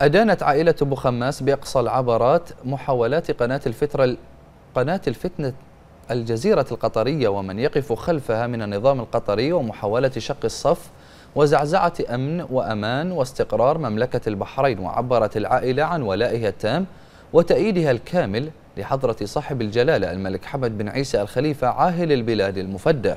أدانت عائلة أبو خماس بأقصى العبرات محاولات قناة الفترة قناة الفتنة الجزيرة القطرية ومن يقف خلفها من النظام القطري ومحاولة شق الصف وزعزعة أمن وأمان واستقرار مملكة البحرين وعبرت العائلة عن ولائها التام وتأييدها الكامل لحضرة صاحب الجلالة الملك حمد بن عيسى الخليفة عاهل البلاد المفدى